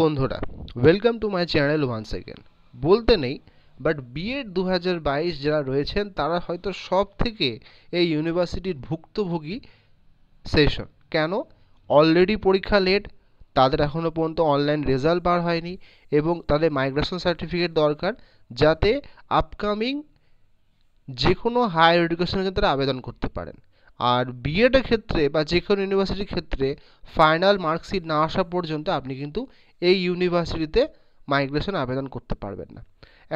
বন্ধুরা welcome to my channel one second বলতে নেই বাট বিএড দু যারা রয়েছেন তারা হয়তো সব থেকে এই ইউনিভার্সিটির ভুক্তভোগী সেশন কেন অলরেডি পরীক্ষা লেট তাদের এখনও পর্যন্ত অনলাইন রেজাল্ট বার হয়নি এবং তাদের মাইগ্রেশন সার্টিফিকেট দরকার যাতে আপকামিং যে কোনো হায়ার এডুকেশনের ক্ষেত্রে আবেদন করতে পারেন আর বিএডের ক্ষেত্রে বা যে কোনো ইউনিভার্সিটির ক্ষেত্রে ফাইনাল মার্কশিট না আসা পর্যন্ত আপনি কিন্তু এই ইউনিভার্সিটিতে মাইগ্রেশন আবেদন করতে পারবেন না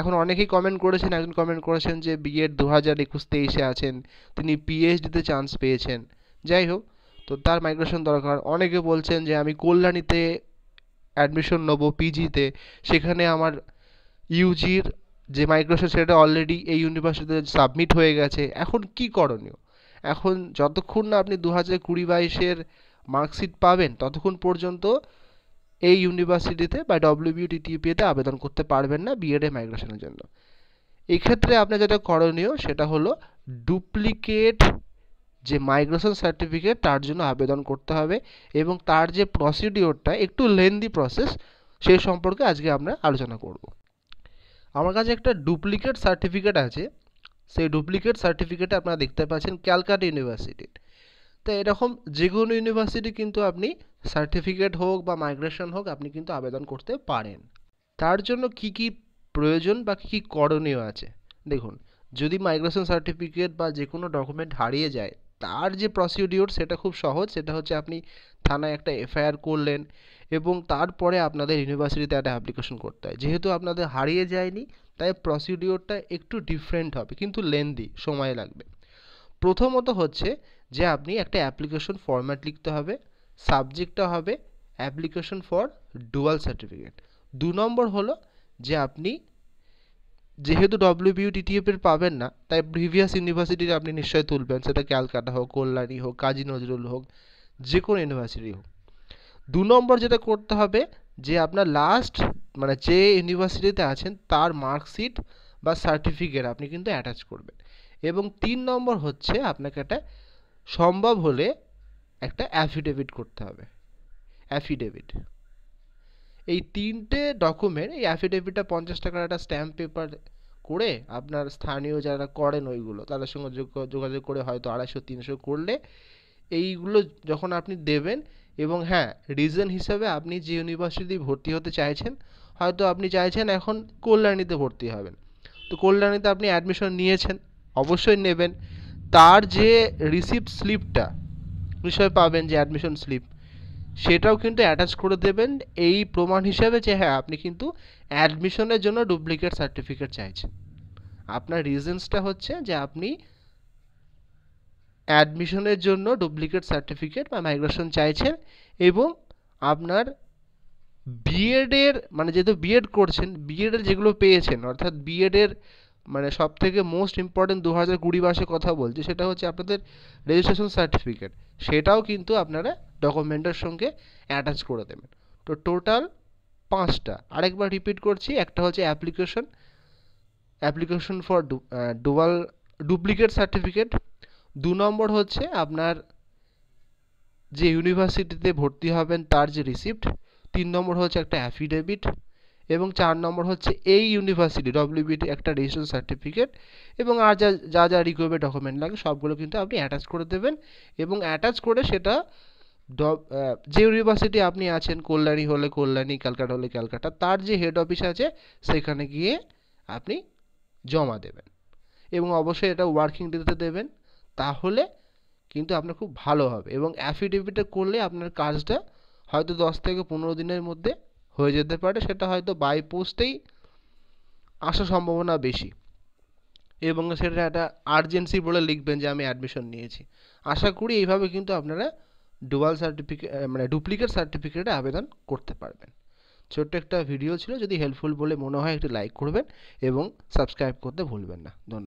এখন অনেকেই কমেন্ট করেছেন একজন কমেন্ট করেছেন যে বিএড দু হাজার একুশ তেইশে আছেন তিনি পিএইচডিতে চান্স পেয়েছেন যাই হোক তো তার মাইগ্রেশন দরকার অনেকে বলছেন যে আমি কল্যাণীতে অ্যাডমিশন নেব পিজিতে সেখানে আমার ইউজির যে মাইগ্রেশন সেটা অলরেডি এই ইউনিভার্সিটিতে সাবমিট হয়ে গেছে এখন কি করণীয় এখন যতক্ষণ না আপনি দু হাজার কুড়ি বাইশের মার্কশিট পাবেন ততক্ষণ পর্যন্ত এই ইউনিভার্সিটিতে বা ডব্লিউবিউটিটিপিতে আবেদন করতে পারবেন না বিএডে মাইগ্রেশনের জন্য এক্ষেত্রে আপনার যেটা করণীয় সেটা হলো ডুপ্লিকেট যে মাইগ্রেশন সার্টিফিকেট তার জন্য আবেদন করতে হবে এবং তার যে প্রসিডিওরটা একটু লেন্দি প্রসেস সেই সম্পর্কে আজকে আমরা আলোচনা করব আমার কাছে একটা ডুপ্লিকেট সার্টিফিকেট আছে সেই ডুপ্লিকেট সার্টিফিকেট আপনারা দেখতে পাচ্ছেন ক্যালকাটা ইউনিভার্সিটির তো এরকম যে কোনো ইউনিভার্সিটি কিন্তু আপনি সার্টিফিকেট হোক বা মাইগ্রেশন হোক আপনি কিন্তু আবেদন করতে পারেন তার জন্য কি কি প্রয়োজন বা কী কী করণীয় আছে দেখুন যদি মাইগ্রেশন সার্টিফিকেট বা যে কোনো ডকুমেন্ট হারিয়ে যায় তার যে প্রসিডিওর সেটা খুব সহজ সেটা হচ্ছে আপনি থানায় একটা এফআইআর করলেন এবং তারপরে আপনাদের ইউনিভার্সিটিতে একটা অ্যাপ্লিকেশন করতে হয় যেহেতু আপনাদের হারিয়ে যায়নি তাই প্রসিডিওরটা একটু ডিফারেন্ট হবে কিন্তু লেন্দি সময় লাগবে প্রথমত হচ্ছে যে আপনি একটা অ্যাপ্লিকেশন ফরম্যাট লিখতে হবে সাবজেক্টটা হবে অ্যাপ্লিকেশন ফর ডুয়াল সার্টিফিকেট দু নম্বর হলো যে আপনি যেহেতু এর পাবেন না তাই প্রিভিয়াস ইউনিভার্সিটির আপনি নিশ্চয়ই তুলবেন সেটা ক্যালকাটা হোক কল্যাণী হোক কাজী নজরুল হোক যে কোনো ইউনিভার্সিটি হোক দু নম্বর যেটা করতে হবে যে আপনার লাস্ট মানে যে ইউনিভার্সিটিতে আছেন তার মার্কশিট বা সার্টিফিকেট আপনি কিন্তু অ্যাটাচ করবেন এবং তিন নম্বর হচ্ছে আপনাকে একটা সম্ভব হলে একটা অ্যাফিডেভিট করতে হবে অ্যাফিডেভিট এই তিনটে ডকুমেন্ট এই অ্যাফিডেভিটটা পঞ্চাশ টাকার একটা স্ট্যাম্প পেপার করে আপনার স্থানীয় যারা করেন ওইগুলো তাদের সঙ্গে যোগাযোগ করে হয়তো আড়াইশো তিনশো করলে এইগুলো যখন আপনি দেবেন এবং হ্যাঁ রিজন হিসেবে আপনি যে ইউনিভার্সিটি ভর্তি হতে চাইছেন হয়তো আপনি চাইছেন এখন কল্যাণীতে ভর্তি হবেন তো কল্যাণীতে আপনি অ্যাডমিশন নিয়েছেন অবশ্যই নেবেন তার যে রিসিপ্ট স্লিপটা বিষয়ে পাবেন যে অ্যাডমিশন স্লিপ সেটাও কিন্তু অ্যাটাচ করে দেবেন এই প্রমাণ হিসাবে যে হ্যাঁ আপনি কিন্তু অ্যাডমিশনের জন্য ডুপ্লিকেট সার্টিফিকেট চাইছেন আপনার রিজনসটা হচ্ছে যে আপনি অ্যাডমিশনের জন্য ডুপ্লিকেট সার্টিফিকেট বা মাইগ্রেশন চাইছেন এবং আপনার বিএডের মানে যেহেতু বিএড করছেন বিএডের যেগুলো পেয়েছেন অর্থাৎ বিএডের মানে সব থেকে মোস্ট ইম্পর্টেন্ট দু হাজার কুড়ি মাসে কথা বলছি সেটা হচ্ছে আপনাদের রেজিস্ট্রেশন সার্টিফিকেট সেটাও কিন্তু আপনারা ডকুমেন্টের সঙ্গে অ্যাটাচ করে দেবেন তো টোটাল পাঁচটা আরেকবার রিপিট করছি একটা হচ্ছে application application for dual duplicate certificate দু নম্বর হচ্ছে আপনার যে ইউনিভার্সিটিতে ভর্তি হবেন তার যে রিসিপ্ট তিন নম্বর হচ্ছে একটা অ্যাফিডেভিট এবং চার নম্বর হচ্ছে এই ইউনিভার্সিটি ডব্লিউবিটি একটা রেজিস্ট্রেশন সার্টিফিকেট এবং আর যা যা যা রিকোয়ারমেন্ট ডকুমেন্ট লাগে সবগুলো কিন্তু আপনি অ্যাটাচ করে দেবেন এবং অ্যাটাচ করে সেটা যে ইউনিভার্সিটি আপনি আছেন কল্যাণী হলে কল্যাণী ক্যালকাটা হলে ক্যালকাটা তার যে হেড অফিস আছে সেখানে গিয়ে আপনি জমা দেবেন এবং অবশ্যই এটা ওয়ার্কিং ডেতে দেবেন তাহলে কিন্তু আপনার খুব ভালো হবে এবং অ্যাফিডেভিটে করলে আপনার কাজটা হয়তো দশ থেকে পনেরো দিনের মধ্যে হয়ে যেতে পারে সেটা হয়তো বাই পোস্টেই আসার সম্ভাবনা বেশি এবং সেটা একটা আর্জেন্সি বলে লিখবেন যে আমি অ্যাডমিশন নিয়েছি আশা করি এইভাবে কিন্তু আপনারা ডুয়াল সার্টিফিকেট মানে ডুপ্লিকেট সার্টিফিকেটে আবেদন করতে পারবেন ছোট্ট একটা ভিডিও ছিল যদি হেল্পফুল বলে মনে হয় একটু লাইক করবেন এবং সাবস্ক্রাইব করতে ভুলবেন না ধন্যবাদ